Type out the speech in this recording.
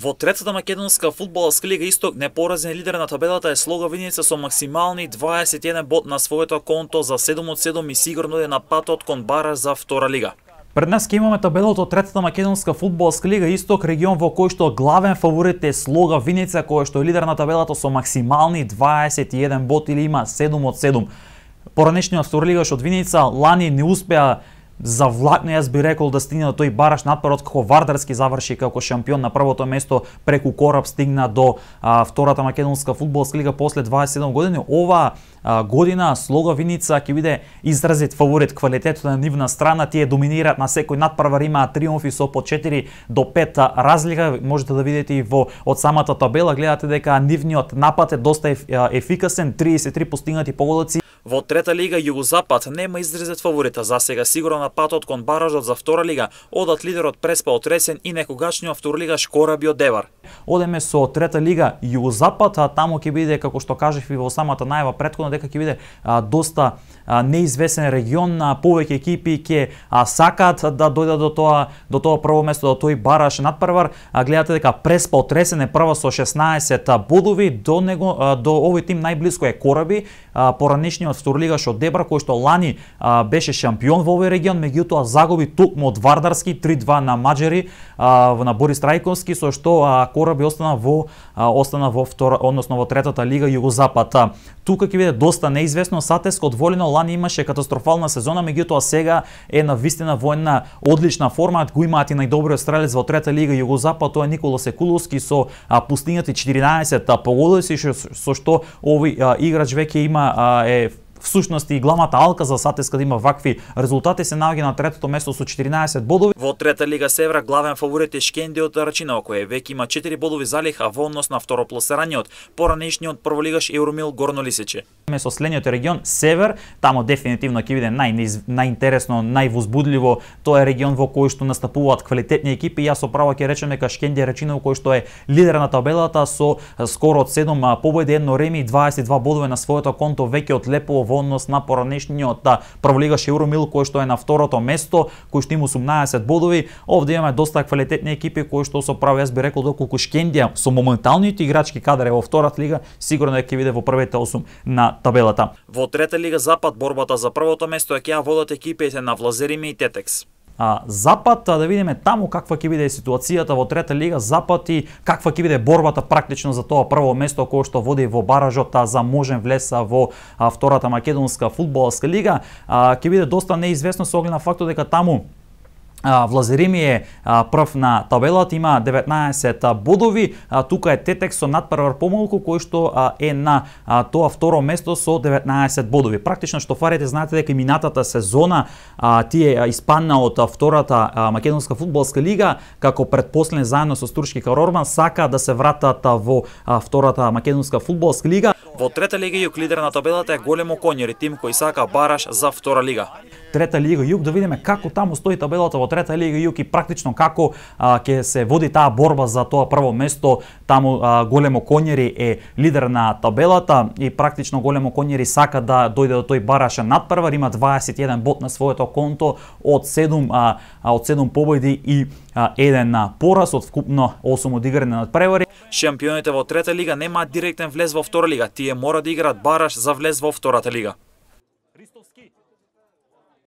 Во третата македонска фудбалска лига Исток непоразен лидер на табелата е Слога Виница со максимални 21 бод на своето конто за 7 од 7 и сигурно е на патот кон бара за втора лига. Пред нас ќе имаме табелото од третата македонска фудбалска лига Исток регион во којшто главен фаворит е Слога Виница кој што е лидер на табелата со максимални 21 бод или има 7 од 7. Поранешниот второлигаш од Виница лани не успеа завлакне, јас би рекол да стигне до тој бараш надпарот, како Вардарски заврши како шампион на првото место, преку кораб стигна до а, втората македонска фудбалска лига после 27 години. Ова а, година Слоговиница ќе биде изразит фаворит квалитетот на нивна страна, тие доминираат на секој надпревар, имаат триумфи со по 4 до 5 разлика, можете да видите и во од самата табела гледате дека нивниот напад е доста еф, ефикасен, 33 постигнати погодоци Во трета лига Југозапад нема изрезет фаворита за сега сигурно на патот кон баражот за втора лига, одат лидерот Преспа отресен и некогашниот Кораби од Девар. Одеме со трета лига југозапад, а таму ќе биде како што кажав и во самата најава претходно дека ќе биде а, доста а, неизвесен регион, а, повеќе екипи ќе сакаат да дојдат до тоа до тоа прво место, до да тој бараш надпревар. А, гледате дека Преспа отресен е прва со 16 бодови, до него а, до овој тим најблиско е Кораби, а, поранешниот вторлигаш од Дебра кој што лани а, беше шампион во овој регион, меѓутоа загуби токму од Вардарски 3-2 на Маджери а, на Борис Трајковски со што а, кораби остана во а, остана во втора, односно во третата лига југозапад. Тука ќе биде доста неизвестно. од Волино лани имаше катастрофална сезона, меѓутоа сега е на вистина во една одлична форма. Го имаат и најдобриот стрелец во трета лига југозапад, тоа е Никола Секуловски со а, пустињата 14 погодови со што овој играч веќе има а, е всушност и главната алка за Сатеска да има вакви резултати се наоѓа на третото место со 14 бодови. Во трета лига Севра главен фаворит е Шкенди од Рачина, кој веќе има 4 бодови залих, а во однос на второпласираниот, поранешниот прволигаш Еуромил Горно Лисиче. Ме со следниот регион Север, тамо дефинитивно ќе биде нај најинтересно, највозбудливо. Тоа е регион во кој што настапуваат квалитетни екипи. Јас со право ќе речеме дека Шкендија речино кој што е лидер на табелата со скоро од 7 победи, едно реми и 22 бодови на своето конто веќе лепо во однос на поранешниот праволигаш Еуромил кој што е на второто место, кој што има 18 бодови. Овде имаме доста квалитетни екипи кои што со право јас би рекол доколку Шкендија со моменталните играчки кадар е во втората лига, сигурно ќе биде во првите 8 на табелата. Во трета лига Запад борбата за првото место ќе ја водат екипите на Влазериме и Тетекс. А, Запад, да видиме таму каква ќе биде ситуацијата во трета лига Запад и каква ќе биде борбата практично за тоа прво место кој што води во баражот за можен влез во а, втората македонска фудбалска лига, ќе биде доста неизвестно со оглед на фактот дека таму Влазерими е прв на табелата, има 19 бодови. Тука е Тетек со надпрвар помолку, кој што е на тоа второ место со 19 бодови. Практично што фарите знаете дека минатата сезона тие испанна од втората македонска фудбалска лига како предпоследен заедно со Стуршки Карорман сака да се вратат во втората македонска фудбалска лига. Во трета лига јук лидер на табелата е големо конјери тим кој сака бараш за втора лига. Трета лига Југ, да видиме како таму стои табелата во Трета лига Југ и практично како а, ке се води таа борба за тоа прво место. Таму а, Големо Конјери е лидер на табелата и практично Големо Конјери сака да дојде до тој барашен надпревар, има 21 бот на своето конто од 7 а, од 7 победи и а, еден на пораз од вкупно 8 одиграни надпревари. Шампионите во трета лига немаат директен влез во втора лига, тие мора да играат бараш за влез во втората лига.